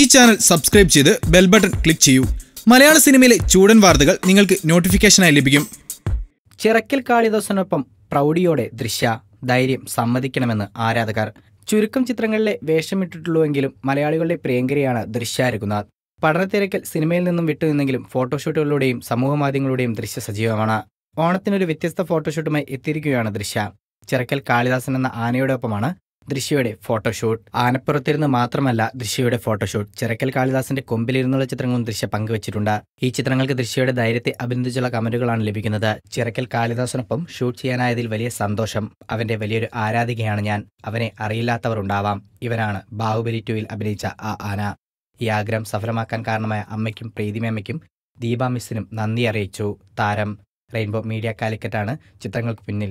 ഈ channel subscribe ചെയ്ത് bell button click ചെയ്യൂ മലയാള സിനിമയിലെ ചൂടൻ വാർത്തകൾ നിങ്ങൾക്ക് നോട്ടിഫിക്കേഷനായി ലഭിക്കും ചിറക്കിൽ കാളിദാസനൊപ്പം പ്രൗഢിയോടെ ദൃശ്യ ധൈര്യം സമ്മതിക്കണമെന്ന് ആരാധകർ ചുരുക്കം ചിത്രങ്ങളിലെ വേഷമിട്ടിട്ടുള്ളൂവെങ്കിലും മലയാളികളുടെ പ്രിയങ്കരിയാണ് ദൃശ്യ രഘുനാഥ് പഠനത്തിരക്കിൽ സിനിമയിൽ നിന്നും വിട്ടുനിന്നെങ്കിലും ഫോട്ടോഷൂട്ടുകളിലൂടെയും മാധ്യമങ്ങളുടെയും ദൃശ്യ സജീവമാണ് ഓണത്തിനൊരു വ്യത്യസ്ത ഫോട്ടോഷൂട്ടുമായി എത്തിയിരിക്കുകയാണ് ദൃശ്യ ചിറക്കൽ കാളിദാസൻ എന്ന ആനയോടൊപ്പമാണ് ദൃശ്യയുടെ ഫോട്ടോഷൂട്ട് ആനപ്പുറത്തിരുന്ന് മാത്രമല്ല ദൃശ്യയുടെ ഫോട്ടോഷൂട്ട് ചിറക്കൽ കാളിദാസിന്റെ കൊമ്പിലിരുന്നുള്ള ചിത്രങ്ങളും ദൃശ്യ പങ്കുവച്ചിട്ടുണ്ട് ഈ ചിത്രങ്ങൾക്ക് ദൃശ്യയുടെ ധൈര്യത്തെ അഭിനന്ദിച്ചുള്ള കമന്റുകളാണ് ലഭിക്കുന്നത് ചിറക്കൽ കാളിദാസിനൊപ്പം ഷൂട്ട് ചെയ്യാനായതിൽ വലിയ സന്തോഷം അവന്റെ വലിയൊരു ആരാധികയാണ് ഞാൻ അവനെ അറിയില്ലാത്തവർ ഉണ്ടാവാം ഇവനാണ് ബാഹുബലി ടുവിൽ അഭിനയിച്ച ആ ആന ഈ ആഗ്രഹം സഫലമാക്കാൻ കാരണമായ അമ്മയ്ക്കും പ്രീതിമേമ്മയ്ക്കും ദീപ മിസ്സിനും നന്ദി അറിയിച്ചു താരം റെയിൻബോ മീഡിയ കാലിക്കറ്റാണ് ചിത്രങ്ങൾക്ക് പിന്നിൽ